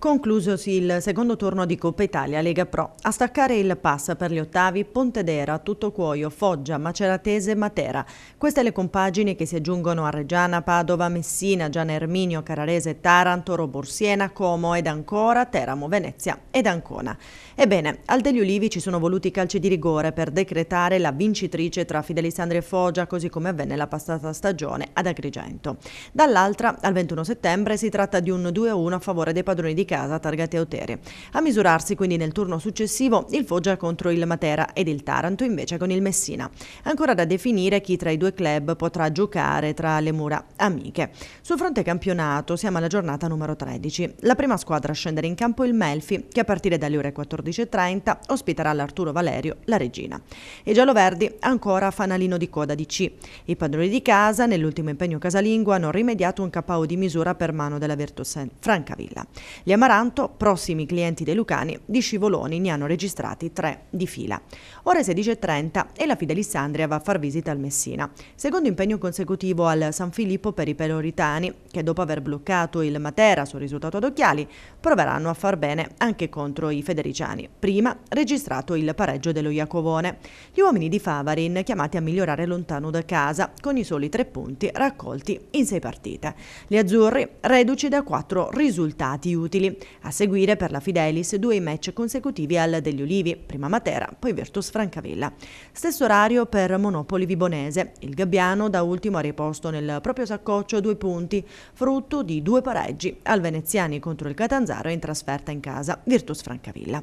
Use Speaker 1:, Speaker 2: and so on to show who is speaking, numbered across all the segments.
Speaker 1: Conclusosi il secondo turno di Coppa Italia Lega Pro, a staccare il pass per gli ottavi Pontedera, Tutto Cuoio, Foggia, Maceratese, e Matera. Queste le compagini che si aggiungono a Reggiana, Padova, Messina, Gian Erminio, Cararese, Taranto, Roborsiena, Como ed ancora Teramo, Venezia ed Ancona. Ebbene, al degli Ulivi ci sono voluti calci di rigore per decretare la vincitrice tra Fidelisandria e Foggia, così come avvenne la passata stagione ad Agrigento. Dall'altra, al 21 settembre, si tratta di un 2-1 a favore dei padroni di casa targate Eutere. A misurarsi quindi nel turno successivo il Foggia contro il Matera ed il Taranto invece con il Messina. Ancora da definire chi tra i due club potrà giocare tra le mura amiche. Sul fronte campionato siamo alla giornata numero 13. La prima squadra a scendere in campo è il Melfi che a partire dalle ore 14.30 ospiterà l'Arturo Valerio, la regina. I gialloverdi ancora fanalino di coda di C. I padroni di casa nell'ultimo impegno casalingo hanno rimediato un KO di misura per mano della Virtus Francavilla. Gli Amaranto, prossimi clienti dei Lucani, di scivoloni ne hanno registrati tre di fila. Ora è 16.30 e la Fidelissandria va a far visita al Messina. Secondo impegno consecutivo al San Filippo per i peloritani, che dopo aver bloccato il Matera sul risultato ad occhiali, proveranno a far bene anche contro i federiciani. Prima registrato il pareggio dello Iacovone. Gli uomini di Favarin chiamati a migliorare lontano da casa, con i soli tre punti raccolti in sei partite. Gli azzurri reduci da quattro risultati utili. A seguire per la Fidelis due match consecutivi al degli Olivi, prima Matera, poi Virtus Francavilla. Stesso orario per Monopoli Vibonese. Il Gabbiano da ultimo ha riposto nel proprio saccoccio due punti, frutto di due pareggi al Veneziani contro il Catanzaro in trasferta in casa Virtus Francavilla.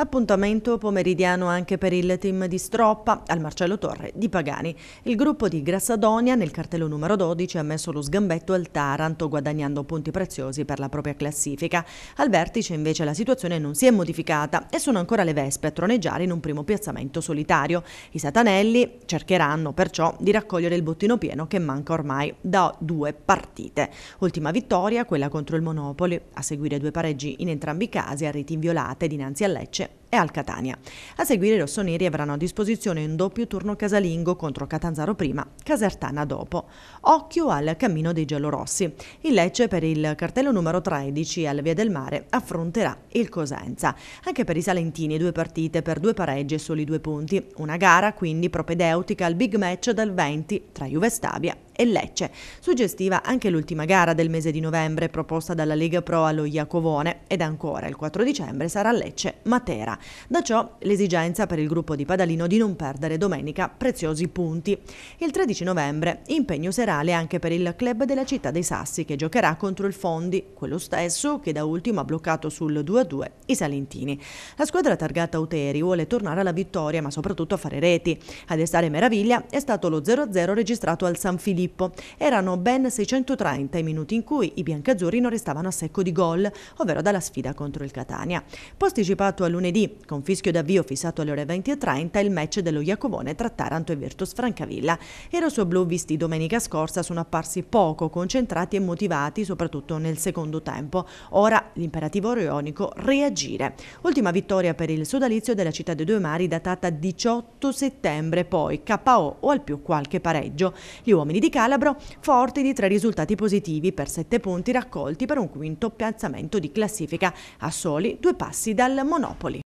Speaker 1: Appuntamento pomeridiano anche per il team di Stroppa al Marcello Torre di Pagani. Il gruppo di Grassadonia nel cartello numero 12 ha messo lo sgambetto al Taranto guadagnando punti preziosi per la propria classifica. Al vertice invece la situazione non si è modificata e sono ancora le Vespe a troneggiare in un primo piazzamento solitario. I Satanelli cercheranno perciò di raccogliere il bottino pieno che manca ormai da due partite. Ultima vittoria quella contro il Monopoli, a seguire due pareggi in entrambi i casi a reti inviolate dinanzi a Lecce it. e al Catania. A seguire i rossoneri avranno a disposizione un doppio turno casalingo contro Catanzaro prima, Casertana dopo. Occhio al cammino dei giallorossi. Il Lecce per il cartello numero 13 al Via del Mare affronterà il Cosenza. Anche per i Salentini due partite per due pareggi e soli due punti. Una gara quindi propedeutica al big match dal 20 tra Juve Stabia e Lecce. Suggestiva anche l'ultima gara del mese di novembre proposta dalla Lega Pro allo Iacovone ed ancora il 4 dicembre sarà Lecce Matera. Da ciò l'esigenza per il gruppo di Padalino di non perdere domenica preziosi punti. Il 13 novembre impegno serale anche per il club della città dei Sassi che giocherà contro il Fondi, quello stesso che da ultimo ha bloccato sul 2-2 i Salentini. La squadra targata Uteri vuole tornare alla vittoria ma soprattutto a fare reti. Ad destare meraviglia è stato lo 0-0 registrato al San Filippo. Erano ben 630 i minuti in cui i biancazzurri non restavano a secco di gol, ovvero dalla sfida contro il Catania. Posticipato a lunedì con fischio d'avvio fissato alle ore 20.30, il match dello Iacovone tra Taranto e Virtus Francavilla. I rossoblù visti domenica scorsa sono apparsi poco concentrati e motivati, soprattutto nel secondo tempo. Ora l'imperativo orionico reagire. Ultima vittoria per il sodalizio della città dei Due Mari datata 18 settembre, poi KO o al più qualche pareggio. Gli uomini di Calabro forti di tre risultati positivi per sette punti raccolti per un quinto piazzamento di classifica, a soli due passi dal Monopoli.